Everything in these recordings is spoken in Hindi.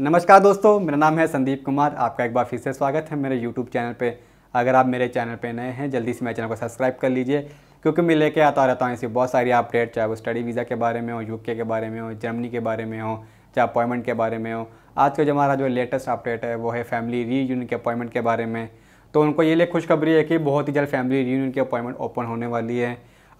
नमस्कार दोस्तों मेरा नाम है संदीप कुमार आपका एक बार फिर से स्वागत है मेरे यूट्यूब चैनल पे अगर आप मेरे चैनल पे नए हैं जल्दी से मेरे चैनल को सब्सक्राइब कर लीजिए क्योंकि मैं लेके आता रहता हूँ ऐसी बहुत सारी अपडेट चाहे वो स्टडी वीज़ा के बारे में हो यूके के बारे में हो जर्मनी के बारे में हो चाहे अपॉइंटमेंट के बारे में हो आज का जो हमारा जो लेटेस्ट अपडेट है वो है फैमिली यूनियन के अपॉइंटमेंट के बारे में तो उनको ये लिए खुशखबरी है कि बहुत ही जल्द फैमिली यूनियन की अपॉइंटमेंट ओपन होने वाली है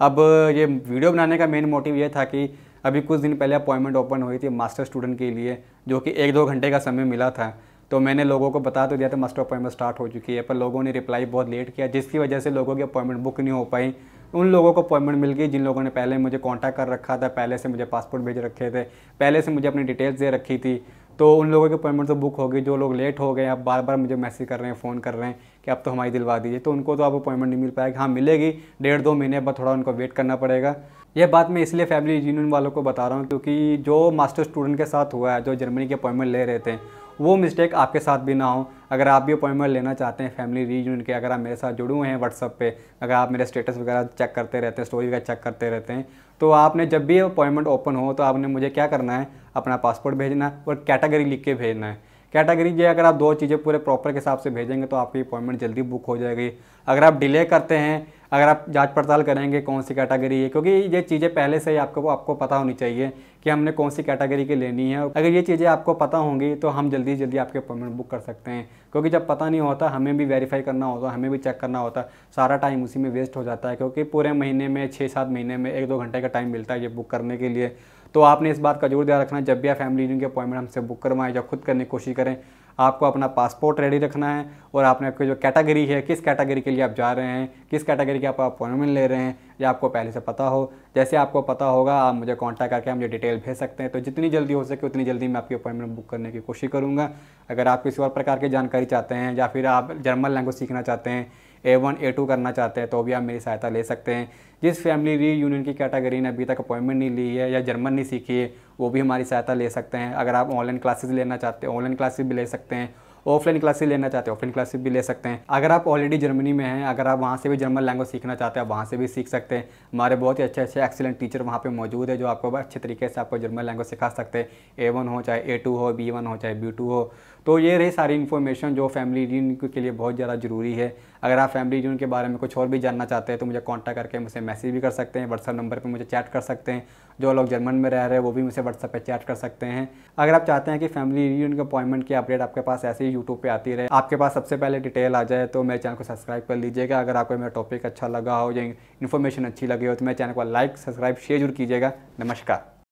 अब ये वीडियो बनाने का मेन मोटिव ये था कि अभी कुछ दिन पहले अपॉइंटमेंट ओपन हुई थी मास्टर स्टूडेंट के लिए जो कि एक दो घंटे का समय मिला था तो मैंने लोगों को बता तो दिया था मास्टर अपॉइंटमेंट स्टार्ट हो चुकी है पर लोगों ने रिप्लाई बहुत लेट किया जिसकी वजह से लोगों की अपॉइंटमेंट बुक नहीं हो पाई उन लोगों को अपॉइंटमेंट मिल गई जिन लोगों ने पहले मुझे कॉन्टैक्ट कर रखा था पहले से मुझे पासपोर्ट भेज रखे थे पहले से मुझे अपनी डिटेल्स दे रखी थी तो उन लोगों की अपॉइंटमेंट तो बुक हो गई जो लोग लेट हो गए आप बार बार मुझे मैसेज कर रहे हैं फ़ोन कर रहे हैं कि आप तो हमारी दिलवा दीजिए तो उनको तो आप अपॉइंटमेंट नहीं मिल पाएगी हाँ मिलेगी डेढ़ दो महीने बाद थोड़ा उनको वेट करना पड़ेगा यह बात मैं इसलिए फैमिली यूनियन वालों को बता रहा हूँ क्योंकि जो मास्टर स्टूडेंट के साथ हुआ है जो जर्मनी के अपॉइंटमेंट ले रहे थे वो मिस्टेक आपके साथ भी ना हो अगर आप भी अपॉइंटमेंट लेना चाहते हैं फैमिली रीजन के अगर आप मेरे साथ जुड़े हुए हैं व्हाट्सअप पे अगर आप मेरे स्टेटस वगैरह चेक करते रहते हैं स्टोरी वगैरह चेक करते रहते हैं तो आपने जब भी अपॉइंटमेंट ओपन हो तो आपने मुझे क्या करना है अपना पासपोर्ट भेजना और कैटेगरी लिख के भेजना है कैटेगरी ये अगर आप दो चीज़ें पूरे प्रॉपर के हिसाब से भेजेंगे तो आपकी अपॉइंटमेंट जल्दी बुक हो जाएगी अगर आप डिले करते हैं अगर आप जांच पड़ताल करेंगे कौन सी कैटेगरी है क्योंकि ये चीज़ें पहले से ही आपको आपको पता होनी चाहिए कि हमने कौन सी कैटेगरी की लेनी है अगर ये चीज़ें आपको पता होंगी तो हम जल्दी जल्दी आपके अपॉइंटमेंट बुक कर सकते हैं क्योंकि जब पता नहीं होता हमें भी वेरीफाई करना होता हमें भी चेक करना होता सारा टाइम उसी में वेस्ट हो जाता है क्योंकि पूरे महीने में छः सात महीने में एक दो घंटे का टाइम मिलता है ये बुक करने के लिए तो आपने इस बात का जरूर ध्यान रखना जब भी आप फैमिली यूनियन की अपॉइंटमेंट हमसे बुक करवाएं या खुद करने की कोशिश करें आपको अपना पासपोर्ट रेडी रखना है और आपने आपकी जो कैटेगरी है किस कैटेगरी के लिए आप जा रहे हैं किस कैटेगरी के आप अपॉइंटमेंट ले रहे हैं या आपको पहले से पता हो जैसे आपको पता होगा आप मुझे कॉन्टैक्ट करके मुझे डिटेल भेज सकते हैं तो जितनी जल्दी हो सके उतनी जल्दी मैं आपकी अपॉइंटमेंट बुक करने की कोशिश करूँगा अगर आप किसी और प्रकार की जानकारी चाहते हैं या फिर आप जर्मन लैंग्वेज सीखना चाहते हैं ए वन ए टू करना चाहते हैं तो भी आप मेरी सहायता ले सकते हैं जिस फैमिली री यूनियन की कैटेगरी ने अभी तक अपॉइंटमेंट नहीं ली है या जर्मन नहीं सीखी है वो भी हमारी सहायता ले सकते हैं अगर आप ऑनलाइन क्लासेज लेना चाहते हैं ऑनलाइन क्लासेज भी ले सकते हैं ऑफलाइन क्लासेस लेना चाहते हैं ऑफलाइन क्लासेस भी ले सकते हैं अगर आप ऑलरेडी जर्मनी में हैं अगर आप वहाँ से भी जर्मन लैंग्वेज सीखना चाहते हैं वहाँ से भी सीख सकते हैं हमारे बहुत ही अच्छे अच्छे एक्सीलेंट टीचर वहाँ पे मौजूद है जो आपको अच्छे तरीके से आपको जर्मन लैंग्वेज सिखा सकते हैं ए वन हो चाहे ए टू हो बी वन हो चाहे बी टू हो तो ये रही सारी इन्फॉर्मेशन जो फैमिली यूनिट के लिए बहुत ज़्यादा ज़रूरी है अगर आप फैमिली यूनिट के बारे में कुछ और भी जानना चाहते हैं तो मुझे कॉन्टैक्ट करके मुझे मैसेज भी कर सकते हैं व्हाट्सअप नंबर पर मुझे चैट कर सकते हैं जो लोग जर्मन में रह रहे हैं वो भी मुझे व्हाट्सअप पर चैट कर सकते हैं अगर आप चाहते हैं कि फैमिली यूनिट के अपॉइंटमेंट की अपडेट आपके पास ऐसे ही यूट्यूब पर आती रहे आपके पास सबसे पहले डिटेल आ जाए तो मेरे चैनल को सब्सक्राइब कर लीजिएगा अगर आपको मेरा टॉपिक अच्छा लगा हो या इन्फॉर्मेशन अच्छी लगी हो तो मेरे चैनल को लाइक सब्सक्राइब शेयर जरूर कीजिएगा नमस्कार